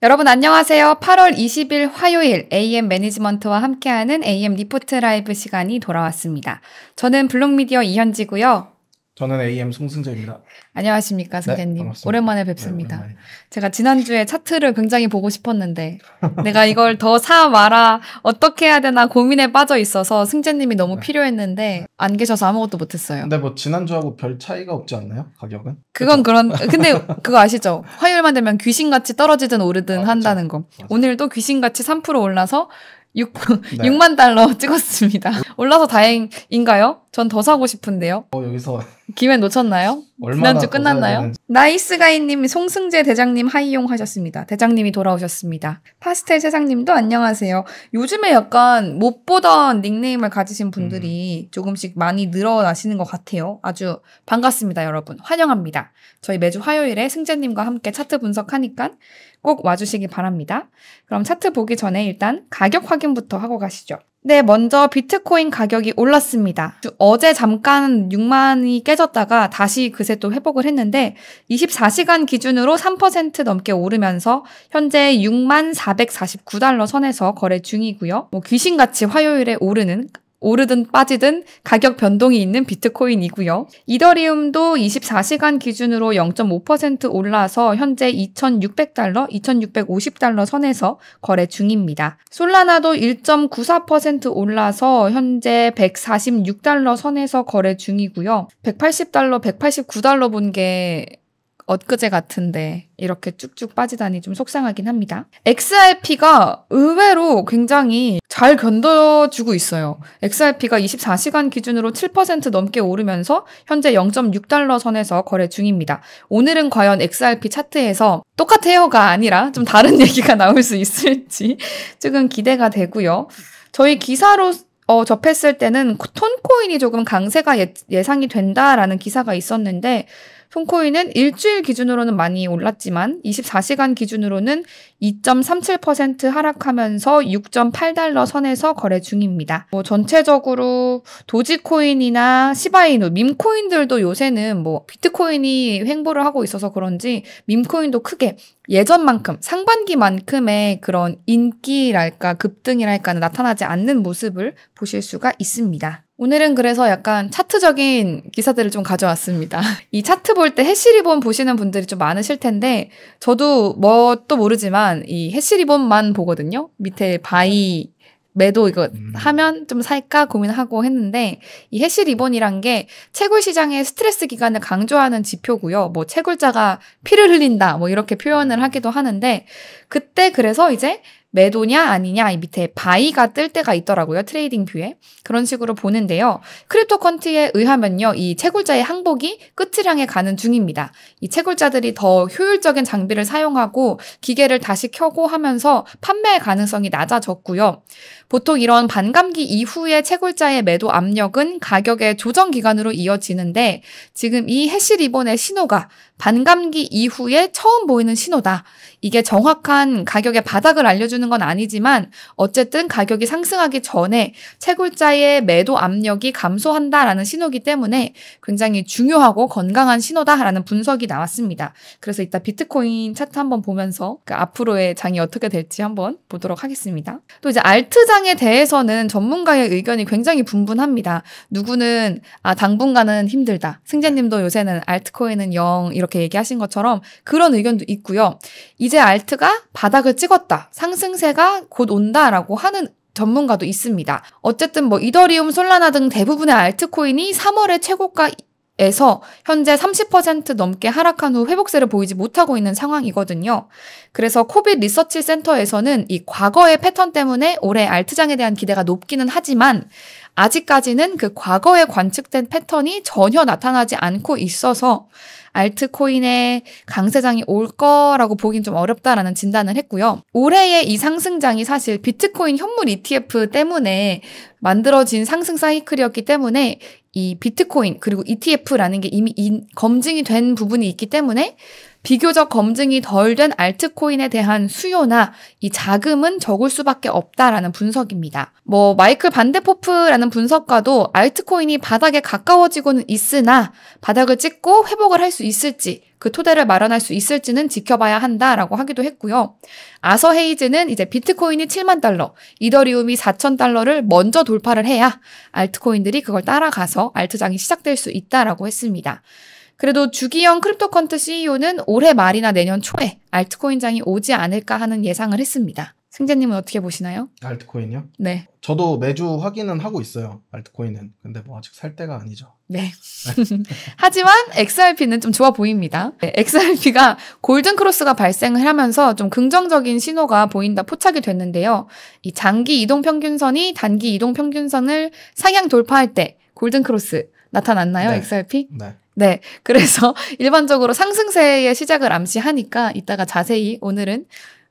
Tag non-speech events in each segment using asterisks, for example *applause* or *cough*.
여러분 안녕하세요. 8월 20일 화요일 AM 매니지먼트와 함께하는 AM 리포트 라이브 시간이 돌아왔습니다. 저는 블록미디어 이현지고요. 저는 AM 송승재입니다. 안녕하십니까, 승재님. 네, 오랜만에 네, 뵙습니다. 네, 제가 지난주에 차트를 굉장히 보고 싶었는데, 내가 이걸 더사와라 어떻게 해야 되나 고민에 빠져 있어서 승재님이 너무 네. 필요했는데, 네. 안 계셔서 아무것도 못했어요. 근데 뭐 지난주하고 별 차이가 없지 않나요? 가격은? 그건 그런, 근데 그거 아시죠? 화요일만 되면 귀신같이 떨어지든 오르든 아, 한다는 거. 맞아. 오늘 도 귀신같이 3% 올라서 6, 6만 달러 찍었습니다. 올라서 다행인가요? 전더 사고 싶은데요. 어, 여기서 *laughs* 기회 놓쳤나요? 지난주 끝났나요? 나이스가이님, 송승재 대장님 하이용 하셨습니다. 대장님이 돌아오셨습니다. 파스텔 세상님도 안녕하세요. 요즘에 약간 못 보던 닉네임을 가지신 분들이 음. 조금씩 많이 늘어나시는 것 같아요. 아주 반갑습니다, 여러분. 환영합니다. 저희 매주 화요일에 승재님과 함께 차트 분석하니까 꼭 와주시기 바랍니다. 그럼 차트 보기 전에 일단 가격 확인부터 하고 가시죠. 네, 먼저 비트코인 가격이 올랐습니다. 어제 잠깐 6만이 깨졌다가 다시 그새 또 회복을 했는데 24시간 기준으로 3% 넘게 오르면서 현재 6만 449달러 선에서 거래 중이고요. 뭐 귀신같이 화요일에 오르는 오르든 빠지든 가격 변동이 있는 비트코인이고요. 이더리움도 24시간 기준으로 0.5% 올라서 현재 2,600달러, 2,650달러 선에서 거래 중입니다. 솔라나도 1.94% 올라서 현재 146달러 선에서 거래 중이고요. 180달러, 189달러 본 게 엊그제 같은데 이렇게 쭉쭉 빠지다니 좀 속상하긴 합니다. XRP가 의외로 굉장히 잘 견뎌주고 있어요. XRP가 24시간 기준으로 7% 넘게 오르면서 현재 0.6달러 선에서 거래 중입니다. 오늘은 과연 XRP 차트에서 똑같아요가 아니라 좀 다른 *laughs* 얘기가 나올 수 있을지 조금 기대가 되고요. 저희 기사로 어, 접했을 때는 톤코인이 조금 강세가 예, 예상이 된다라는 기사가 있었는데 폰코인은 일주일 기준으로는 많이 올랐지만 24시간 기준으로는 2.37% 하락하면서 6.8달러 선에서 거래 중입니다. 뭐 전체적으로 도지코인이나 시바이누, 밈코인들도 요새는 뭐 비트코인이 횡보를 하고 있어서 그런지 밈코인도 크게 예전만큼 상반기만큼의 그런 인기랄까 급등이랄까 나타나지 않는 모습을 보실 수가 있습니다. 오늘은 그래서 약간 차트적인 기사들을 좀 가져왔습니다. *laughs* 이 차트 볼 때 해시 리본 보시는 분들이 좀 많으실 텐데 저도 뭣도 뭐 모르지만 이 해시 리본만 보거든요. 밑에 바이 매도 이거 음. 하면 좀 살까 고민하고 했는데 이 해시 리본이란 게 채굴 시장의 스트레스 기간을 강조하는 지표고요. 뭐 채굴자가 피를 흘린다 뭐 이렇게 표현을 음. 하기도 하는데 그때 그래서 이제 매도냐 아니냐 이 밑에 바이가 뜰 때가 있더라고요. 트레이딩 뷰에. 그런 식으로 보는데요. 크립토 컨트에 의하면요. 이 채굴자의 항복이 끝을 향해 가는 중입니다. 이 채굴자들이 더 효율적인 장비를 사용하고 기계를 다시 켜고 하면서 판매 가능성이 낮아졌고요. 보통 이런 반감기 이후에 채굴자의 매도 압력은 가격의 조정 기간으로 이어지는데 지금 이 해시 리본의 신호가 반감기 이후에 처음 보이는 신호다. 이게 정확한 가격의 바닥을 알려주는 건 아니지만 어쨌든 가격이 상승하기 전에 채굴자의 매도 압력이 감소한다라는 신호기 때문에 굉장히 중요하고 건강한 신호다라는 분석이 나왔습니다. 그래서 이따 비트코인 차트 한번 보면서 그 앞으로의 장이 어떻게 될지 한번 보도록 하겠습니다. 또 이제 알트장에 대해서는 전문가의 의견이 굉장히 분분합니다. 누구는 아 당분간은 힘들다. 승재님도 요새는 알트코인은 영 이렇게 이렇게 얘기하신 것처럼 그런 의견도 있고요. 이제 알트가 바닥을 찍었다. 상승세가 곧 온다라고 하는 전문가도 있습니다. 어쨌든 뭐 이더리움, 솔라나 등 대부분의 알트코인이 3월의 최고가 에서 현재 30% 넘게 하락한 후 회복세를 보이지 못하고 있는 상황이거든요. 그래서 코빗 리서치 센터에서는 이 과거의 패턴 때문에 올해 알트장에 대한 기대가 높기는 하지만 아직까지는 그 과거에 관측된 패턴이 전혀 나타나지 않고 있어서 알트코인의 강세장이 올 거라고 보긴 좀 어렵다라는 진단을 했고요. 올해의 이 상승장이 사실 비트코인 현물 ETF 때문에 만들어진 상승 사이클이었기 때문에 이 비트코인 그리고 ETF라는 게 이미 검증이 된 부분이 있기 때문에 비교적 검증이 덜 된 알트코인에 대한 수요나 이 자금은 적을 수밖에 없다라는 분석입니다. 뭐 마이클 반데포프라는 분석가도 알트코인이 바닥에 가까워지고는 있으나 바닥을 찍고 회복을 할 수 있을지 그 토대를 마련할 수 있을지는 지켜봐야 한다라고 하기도 했고요. 아서 헤이즈는 이제 비트코인이 7만 달러, 이더리움이 4천 달러를 먼저 돌파를 해야 알트코인들이 그걸 따라가서 알트장이 시작될 수 있다라고 했습니다. 그래도 주기영 크립토컨트 CEO는 올해 말이나 내년 초에 알트코인장이 오지 않을까 하는 예상을 했습니다. 승재님은 어떻게 보시나요? 알트코인요? 네. 저도 매주 확인은 하고 있어요. 알트코인은. 근데 뭐 아직 살 때가 아니죠. 네. *laughs* 하지만 XRP는 좀 좋아 보입니다. 네, XRP가 골든 크로스가 발생을 하면서 좀 긍정적인 신호가 보인다 포착이 됐는데요. 이 장기 이동 평균선이 단기 이동 평균선을 상향 돌파할 때 골든 크로스 나타났나요? 네. XRP? 네. 네. 그래서 *laughs* 일반적으로 상승세의 시작을 암시하니까 이따가 자세히 오늘은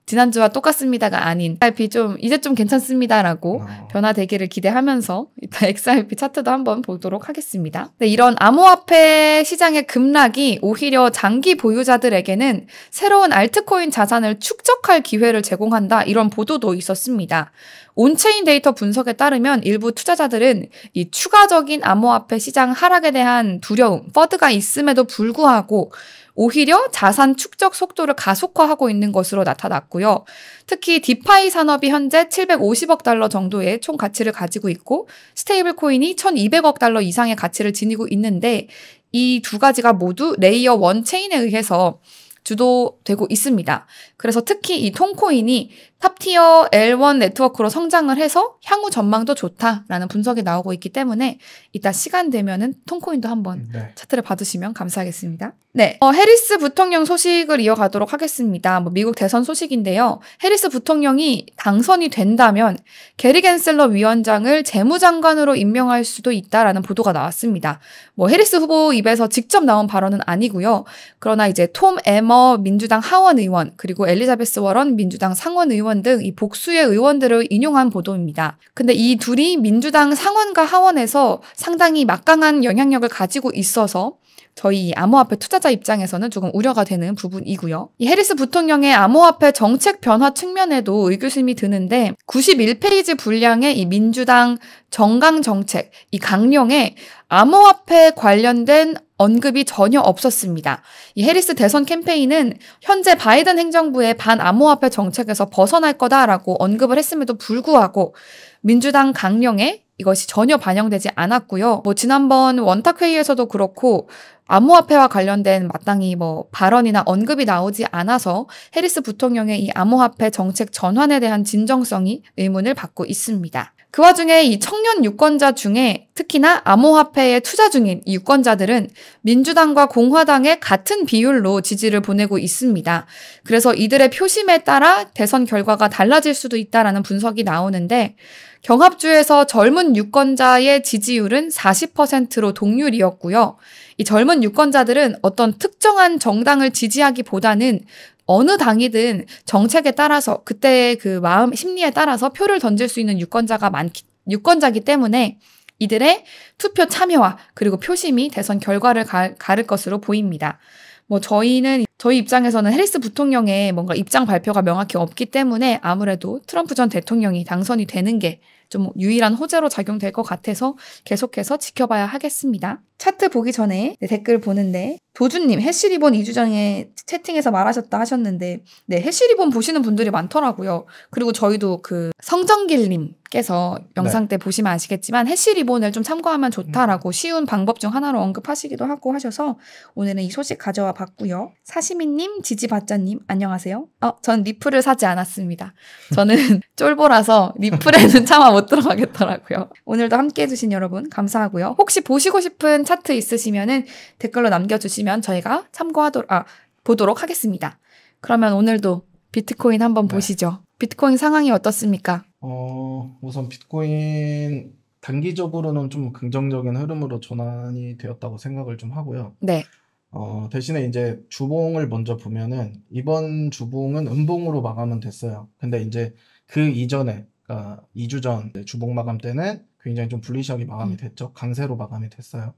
지난주와 똑같습니다가 아닌 XRP 좀 이제 좀 괜찮습니다라고 어. 변화되기를 기대하면서 이따 XRP 차트도 한번 보도록 하겠습니다. 네, 이런 암호화폐 시장의 급락이 오히려 장기 보유자들에게는 새로운 알트코인 자산을 축적할 기회를 제공한다 이런 보도도 있었습니다. 온체인 데이터 분석에 따르면 일부 투자자들은 이 추가적인 암호화폐 시장 하락에 대한 두려움, 퍼드가 있음에도 불구하고 오히려 자산 축적 속도를 가속화하고 있는 것으로 나타났고요. 특히 디파이 산업이 현재 750억 달러 정도의 총 가치를 가지고 있고 스테이블 코인이 1200억 달러 이상의 가치를 지니고 있는데 이 두 가지가 모두 레이어 원 체인에 의해서 주도되고 있습니다. 그래서 특히 이 통코인이 탑티어 L1 네트워크로 성장을 해서 향후 전망도 좋다라는 분석이 나오고 있기 때문에 이따 시간 되면은 통코인도 한번 네. 차트를 받으시면 감사하겠습니다. 네. 어, 해리스 부통령 소식을 이어가도록 하겠습니다. 뭐 미국 대선 소식인데요. 해리스 부통령이 당선이 된다면 게리 겐셀러 위원장을 재무장관으로 임명할 수도 있다라는 보도가 나왔습니다. 뭐 해리스 후보 입에서 직접 나온 발언은 아니고요. 그러나 이제 톰 에머 더 민주당 하원 의원 그리고 엘리자베스 워런 민주당 상원 의원 등 이 복수의 의원들을 인용한 보도입니다. 근데 이 둘이 민주당 상원과 하원에서 상당히 막강한 영향력을 가지고 있어서 저희 암호화폐 투자자 입장에서는 조금 우려가 되는 부분이고요. 이 해리스 부통령의 암호화폐 정책 변화 측면에도 의구심이 드는데 91페이지 분량의 이 민주당 정강 정책 이 강령에 암호화폐 관련된 언급이 전혀 없었습니다. 이 해리스 대선 캠페인은 현재 바이든 행정부의 반암호화폐 정책에서 벗어날 거다라고 언급을 했음에도 불구하고 민주당 강령에 이것이 전혀 반영되지 않았고요. 뭐 지난번 원탁 회의에서도 그렇고 암호화폐와 관련된 마땅히 뭐 발언이나 언급이 나오지 않아서 해리스 부통령의 이 암호화폐 정책 전환에 대한 진정성이 의문을 받고 있습니다. 그 와중에 이 청년 유권자 중에 특히나 암호화폐에 투자 중인 유권자들은 민주당과 공화당의 같은 비율로 지지를 보내고 있습니다. 그래서 이들의 표심에 따라 대선 결과가 달라질 수도 있다라는 분석이 나오는데 경합주에서 젊은 유권자의 지지율은 40%로 동률이었고요. 이 젊은 유권자들은 어떤 특정한 정당을 지지하기보다는 어느 당이든 정책에 따라서 그때의 그 마음 심리에 따라서 표를 던질 수 있는 유권자가 많기 유권자기 때문에 이들의 투표 참여와 그리고 표심이 대선 결과를 가, 가를 것으로 보입니다. 뭐 저희는 저희 입장에서는 해리스 부통령의 뭔가 입장 발표가 명확히 없기 때문에 아무래도 트럼프 전 대통령이 당선이 되는 게 좀 유일한 호재로 작용될 것 같아서 계속해서 지켜봐야 하겠습니다. 차트 보기 전에 네, 댓글 보는데 도준님 해시리본 2주 전에 채팅에서 말하셨다 하셨는데 네 해시리본 보시는 분들이 많더라고요. 그리고 저희도 그 성정길님께서 네. 영상 때 네. 보시면 아시겠지만 해시리본을 좀 참고하면 좋다라고 음. 쉬운 방법 중 하나로 언급하시기도 하고 하셔서 오늘은 이 소식 가져와 봤고요. 사시미님, 지지바자님 안녕하세요. 어, 전 리플을 사지 않았습니다. 저는 *laughs* 쫄보라서 리플에는 차마 *laughs* 못 들어가겠더라고요. 오늘도 함께해주신 여러분 감사하고요. 혹시 보시고 싶은 차트 있으시면은 댓글로 남겨주시면 저희가 참고하도록, 아, 보도록 하겠습니다. 그러면 오늘도 비트코인 한번 네. 보시죠. 비트코인 상황이 어떻습니까? 어, 우선 비트코인 단기적으로는 좀 긍정적인 흐름으로 전환이 되었다고 생각을 좀 하고요. 네. 어, 대신에 이제 주봉을 먼저 보면은 이번 주봉은 음봉으로 마감은 됐어요. 근데 이제 그 이전에 그러니까 2주 전 주봉 마감 때는 굉장히 좀 불리시하게 마감이 음. 됐죠. 강세로 마감이 됐어요.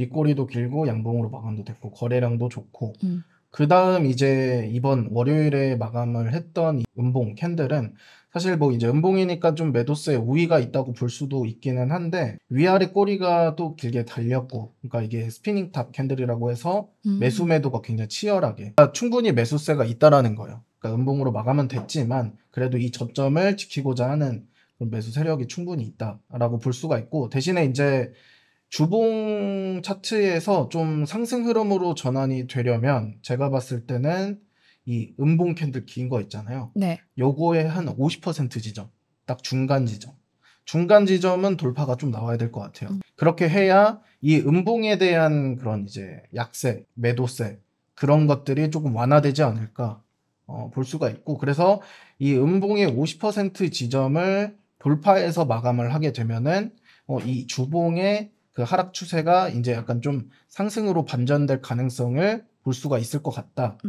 윗꼬리도 길고 양봉으로 마감도 됐고 거래량도 좋고 음. 그 다음 이제 이번 월요일에 마감을 했던 은봉 캔들은 사실 뭐 이제 은봉이니까좀 매도세에 우위가 있다고 볼 수도 있기는 한데 위아래 꼬리가 또 길게 달렸고 그러니까 이게 스피닝 탑 캔들이라고 해서 음. 매수 매도가 굉장히 치열하게 그러니까 충분히 매수세가 있다라는 거예요. 그러니까 음봉으로 마감은 됐지만 그래도 이 저점을 지키고자 하는 매수 세력이 충분히 있다라고 볼 수가 있고 대신에 이제 주봉 차트에서 좀 상승 흐름으로 전환이 되려면 제가 봤을 때는 이 음봉 캔들 긴 거 있잖아요. 네. 요거의 한 50% 지점, 딱 중간 지점. 중간 지점은 돌파가 좀 나와야 될 것 같아요. 음. 그렇게 해야 이 음봉에 대한 그런 이제 약세, 매도세 그런 것들이 조금 완화되지 않을까 어, 볼 수가 있고 그래서 이 음봉의 50% 지점을 돌파해서 마감을 하게 되면은 어, 이 주봉의 그 하락 추세가 이제 약간 좀 상승으로 반전될 가능성을 볼 수가 있을 것 같다라고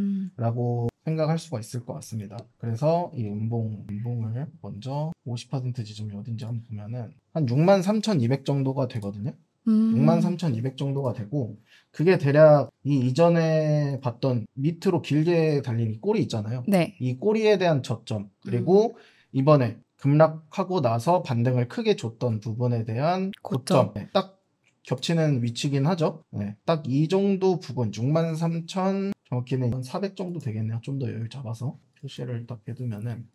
음. 생각할 수가 있을 것 같습니다. 그래서 이 음봉, 음봉을 먼저 50% 지점이 어딘지 한번 보면은 한 63,200 정도가 되거든요. 음. 63,200 정도가 되고 그게 대략 이 이전에 봤던 밑으로 길게 달린 이 꼬리 있잖아요. 네. 이 꼬리에 대한 저점 그리고 음. 이번에 급락하고 나서 반등을 크게 줬던 부분에 대한 고점. 고점. 네, 딱 겹치는 위치긴 하죠. 네, 딱 이 정도 부근 63,000 정확히는 400 정도 되겠네요. 좀 더 여유 잡아서 표시를 딱 해두면은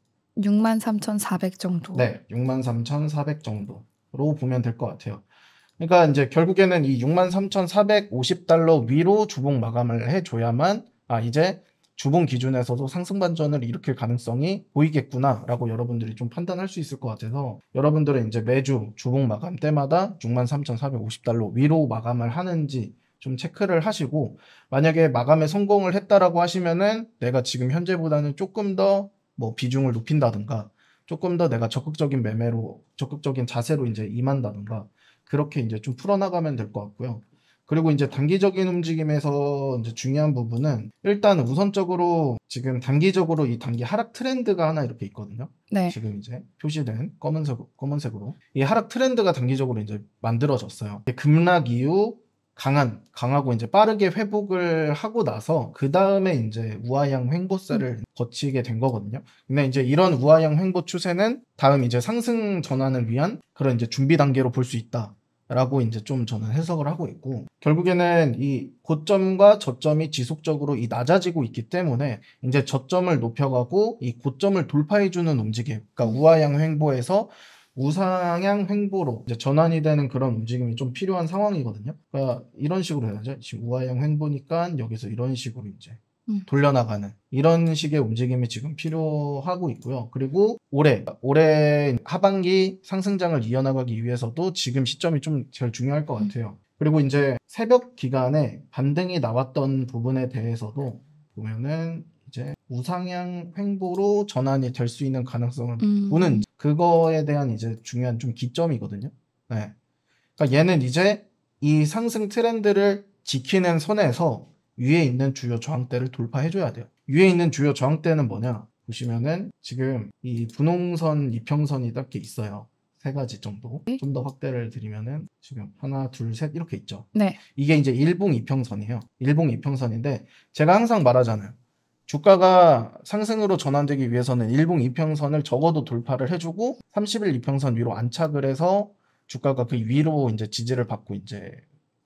63,400 정도. 네, 63,400 정도로 보면 될 것 같아요. 그러니까 이제 결국에는 이 63,450달러 위로 주봉 마감을 해줘야만 아 이제 주봉 기준에서도 상승 반전을 일으킬 가능성이 보이겠구나라고 여러분들이 좀 판단할 수 있을 것 같아서 여러분들은 이제 매주 주봉 마감 때마다 63,450달러 위로 마감을 하는지 좀 체크를 하시고 만약에 마감에 성공을 했다라고 하시면은 내가 지금 현재보다는 조금 더 뭐 비중을 높인다든가 조금 더 내가 적극적인 매매로 적극적인 자세로 이제 임한다든가 그렇게 이제 좀 풀어나가면 될 것 같고요. 그리고 이제 단기적인 움직임에서 이제 중요한 부분은 일단 우선적으로 지금 단기적으로 이 단기 하락 트렌드가 하나 이렇게 있거든요. 네. 지금 이제 표시된 검은색, 검은색으로. 이 하락 트렌드가 단기적으로 이제 만들어졌어요. 급락 이후 강한, 강하고 이제 빠르게 회복을 하고 나서 그 다음에 이제 우아양 횡보세를 음. 거치게 된 거거든요. 근데 이제 이런 우아양 횡보 추세는 다음 이제 상승 전환을 위한 그런 이제 준비 단계로 볼 수 있다. 라고 이제 좀 저는 해석을 하고 있고 결국에는 이 고점과 저점이 지속적으로 이 낮아지고 있기 때문에 이제 저점을 높여가고 이 고점을 돌파해주는 움직임 그러니까 우하향 횡보에서 우상향 횡보로 이제 전환이 되는 그런 움직임이 좀 필요한 상황이거든요 그러니까 이런 식으로 해야죠 지금 우하향 횡보니까 여기서 이런 식으로 이제 음. 돌려나가는 이런 식의 움직임이 지금 필요하고 있고요. 그리고 올해 올해 하반기 상승장을 이어나가기 위해서도 지금 시점이 좀 제일 중요할 것 음. 같아요. 그리고 이제 새벽 기간에 반등이 나왔던 부분에 대해서도 보면은 이제 우상향 횡보로 전환이 될 수 있는 가능성을 음. 보는 그거에 대한 이제 중요한 좀 기점이거든요. 네. 그러니까 얘는 이제 이 상승 트렌드를 지키는 선에서 위에 있는 주요 저항대를 돌파해줘야 돼요. 위에 있는 주요 저항대는 뭐냐? 보시면은 지금 이 분홍선 이평선이 딱히 있어요. 세 가지 정도 네. 좀더 확대를 드리면은 지금 하나 둘셋 이렇게 있죠. 네. 이게 이제 일봉 이평선이에요. 일봉 이평선인데 제가 항상 말하잖아요. 주가가 상승으로 전환되기 위해서는 일봉 이평선을 적어도 돌파를 해주고 30일 이평선 위로 안착을 해서 주가가 그 위로 이제 지지를 받고 이제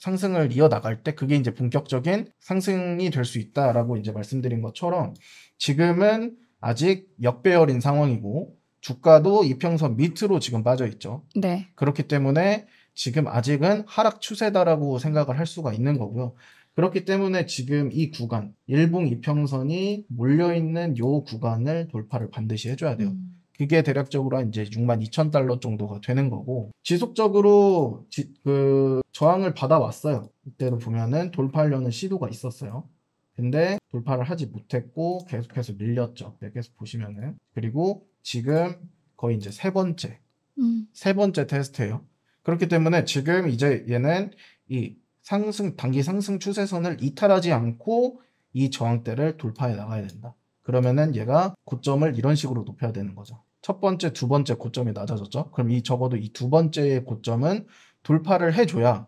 상승을 이어나갈 때 그게 이제 본격적인 상승이 될 수 있다라고 이제 말씀드린 것처럼 지금은 아직 역배열인 상황이고 주가도 이평선 밑으로 지금 빠져 있죠. 네. 그렇기 때문에 지금 아직은 하락 추세다라고 생각을 할 수가 있는 거고요. 그렇기 때문에 지금 이 구간 일봉 이평선이 몰려 있는 요 구간을 돌파를 반드시 해줘야 돼요. 음. 그게 대략적으로 한 이제 6만 2천 달러 정도가 되는 거고 지속적으로 지, 그 저항을 받아왔어요. 이때로 보면은 돌파하려는 시도가 있었어요. 근데 돌파를 하지 못했고 계속해서 밀렸죠. 네, 계속 보시면은 그리고 지금 거의 이제 세 번째 음. 세 번째 테스트예요. 그렇기 때문에 지금 이제 얘는 이 상승 단기 상승 추세선을 이탈하지 않고 이 저항대를 돌파해 나가야 된다. 그러면은 얘가 고점을 이런 식으로 높여야 되는 거죠. 첫 번째, 두 번째 고점이 낮아졌죠. 그럼 이 적어도 이 두 번째의 고점은 돌파를 해줘야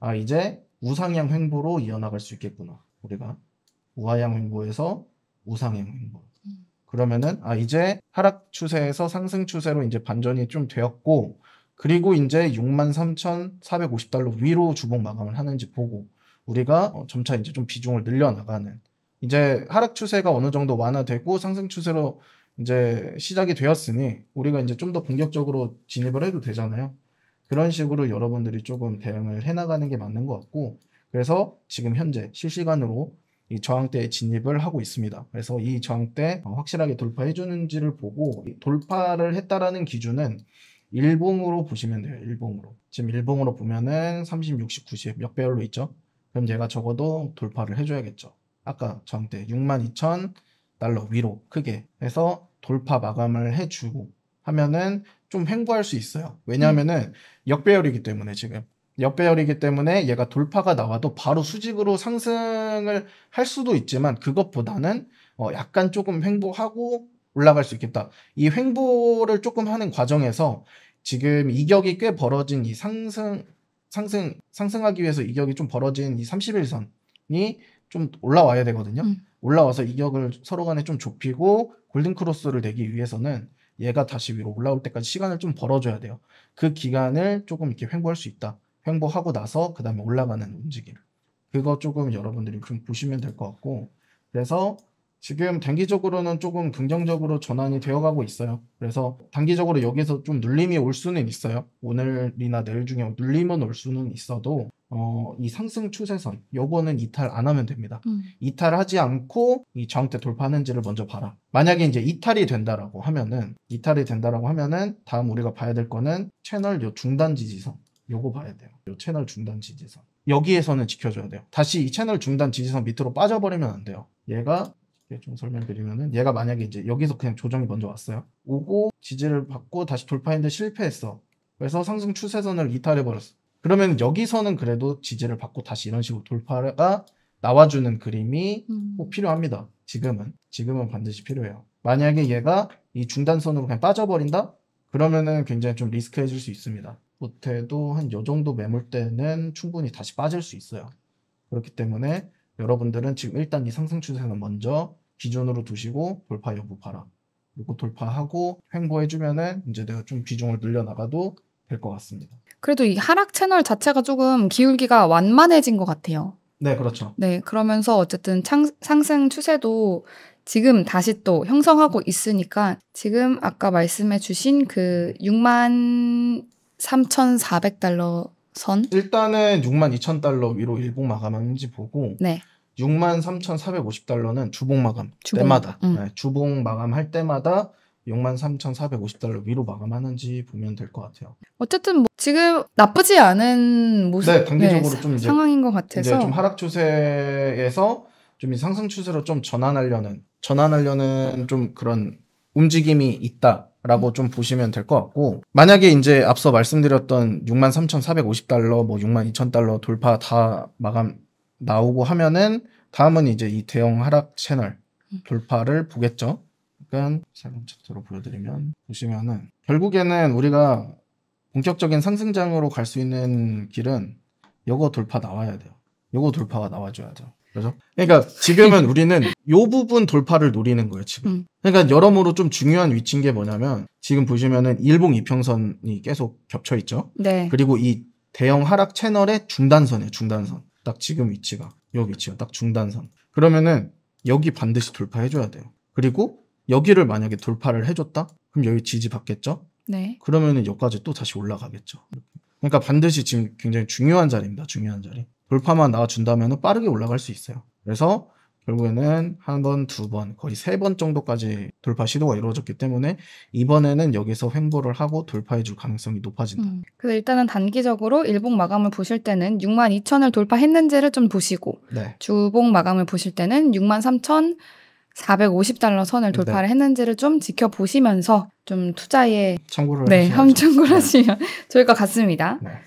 아 이제 우상향 횡보로 이어나갈 수 있겠구나. 우리가 우하향 횡보에서 우상향 횡보. 그러면은 아 이제 하락 추세에서 상승 추세로 이제 반전이 좀 되었고 그리고 이제 63,450달러 위로 주봉 마감을 하는지 보고 우리가 어, 점차 이제 좀 비중을 늘려 나가는 이제 하락 추세가 어느 정도 완화되고 상승 추세로 이제 시작이 되었으니 우리가 이제 좀더 본격적으로 진입을 해도 되잖아요. 그런 식으로 여러분들이 조금 대응을 해나가는 게 맞는 것 같고 그래서 지금 현재 실시간으로 이 저항대에 진입을 하고 있습니다. 그래서 이 저항대 확실하게 돌파해 주는지를 보고 돌파를 했다라는 기준은 일봉으로 보시면 돼요. 일봉으로. 지금 일봉으로 보면은 30, 60, 90 역배열로 있죠. 그럼 얘가 적어도 돌파를 해줘야겠죠. 아까 저항대 62,000 달러 위로 크게 해서 돌파 마감을 해주고 하면은 좀 횡보할 수 있어요. 왜냐하면은 역배열이기 때문에 지금 역배열이기 때문에 얘가 돌파가 나와도 바로 수직으로 상승을 할 수도 있지만 그것보다는 어 약간 조금 횡보하고 올라갈 수 있겠다. 이 횡보를 조금 하는 과정에서 지금 이격이 꽤 벌어진 이 상승 상승 상승하기 위해서 이격이 좀 벌어진 이3일선이좀 올라와야 되거든요. 음. 올라와서 이격을 서로 간에 좀 좁히고 골든 크로스를 내기 위해서는 얘가 다시 위로 올라올 때까지 시간을 좀 벌어줘야 돼요. 그 기간을 조금 이렇게 횡보할 수 있다. 횡보하고 나서 그 다음에 올라가는 움직임. 그거 조금 여러분들이 좀 보시면 될 것 같고 그래서 지금 단기적으로는 조금 긍정적으로 전환이 되어가고 있어요. 그래서 단기적으로 여기서 좀 눌림이 올 수는 있어요. 오늘이나 내일 중에 눌림은 올 수는 있어도 어, 이 상승 추세선 요거는 이탈 안 하면 됩니다. 음. 이탈하지 않고 이 저항대 돌파하는지를 먼저 봐라. 만약에 이제 이탈이 된다라고 하면은 이탈이 된다라고 하면은 다음 우리가 봐야 될 거는 채널 요 중단 지지선 요거 봐야 돼요. 요 채널 중단 지지선 여기에서는 지켜줘야 돼요. 다시 이 채널 중단 지지선 밑으로 빠져버리면 안 돼요. 얘가 좀 설명드리면은 얘가 만약에 이제 여기서 그냥 조정이 먼저 왔어요. 오고 지지를 받고 다시 돌파했는데 실패했어. 그래서 상승 추세선을 이탈해 버렸어. 그러면 여기서는 그래도 지지를 받고 다시 이런 식으로 돌파가 나와주는 그림이 음. 꼭 필요합니다. 지금은 지금은 반드시 필요해요. 만약에 얘가 이 중단선으로 그냥 빠져버린다? 그러면은 굉장히 좀 리스크해질 수 있습니다. 못해도 한 요 정도 매물대는 충분히 다시 빠질 수 있어요. 그렇기 때문에 여러분들은 지금 일단 이 상승 추세는 먼저 기준으로 두시고 돌파 여부 봐라. 그리고 돌파하고 횡보해주면은 이제 내가 좀 비중을 늘려나가도 될 것 같습니다. 그래도 이 하락 채널 자체가 조금 기울기가 완만해진 것 같아요. 네, 그렇죠. 네, 그러면서 어쨌든 창, 상승 추세도 지금 다시 또 형성하고 있으니까 지금 아까 말씀해 주신 그 6만 3,400달러 선? 일단은 6만 2 0 달러 위로 일봉 마감하는지 보고 네. 63,450달러는 주봉 마감 주봉. 때마다 음. 네, 주봉 마감할 때마다 63,450달러 위로 마감하는지 보면 될 것 같아요. 어쨌든 뭐 지금 나쁘지 않은 모습 네, 단기적으로 네, 좀 이제, 상황인 것 같아서 좀 하락 추세에서 좀 상승 추세로 좀 전환하려는 전환하려는 좀 그런 움직임이 있다라고 좀 보시면 될 것 같고 만약에 이제 앞서 말씀드렸던 63,450달러 뭐 62,000달러 돌파 다 마감 나오고 하면은 다음은 이제 이 대형 하락 채널 음. 돌파를 보겠죠. 그잠 새로운 차트로 보여드리면 보시면은 결국에는 우리가 본격적인 상승장으로 갈 수 있는 길은 요거 돌파 나와야 돼요. 요거 돌파가 나와줘야죠. 그죠? 그러니까 지금은 *laughs* 우리는 요 부분 돌파를 노리는 거예요, 지금. 음. 그러니까 여러모로 좀 중요한 위치인 게 뭐냐면 지금 보시면은 일봉 이평선이 계속 겹쳐 있죠. 네. 그리고 이 대형 하락 채널의 중단선이에요, 중단선. 딱 지금 위치가 여기 지금 딱 중단선 그러면은 여기 반드시 돌파해줘야 돼요 그리고 여기를 만약에 돌파를 해줬다 그럼 여기 지지 받겠죠 네. 그러면은 여기까지 또 다시 올라가겠죠 그러니까 반드시 지금 굉장히 중요한 자리입니다 중요한 자리 돌파만 나와준다면 빠르게 올라갈 수 있어요 그래서 결국에는 한 번, 두 번, 거의 세 번 정도까지 돌파 시도가 이루어졌기 때문에 이번에는 여기서 횡보를 하고 돌파해 줄 가능성이 높아진다. 음. 그래서 일단은 단기적으로 일봉 마감을 보실 때는 6만 2천을 돌파했는지를 좀 보시고 네. 주봉 마감을 보실 때는 6만 3천 450달러 선을 네. 돌파를 네. 했는지를 좀 지켜보시면서 좀 투자에 참고를 네, 함 참고를 네. 하시면 *laughs* 좋을 것 같습니다. 네.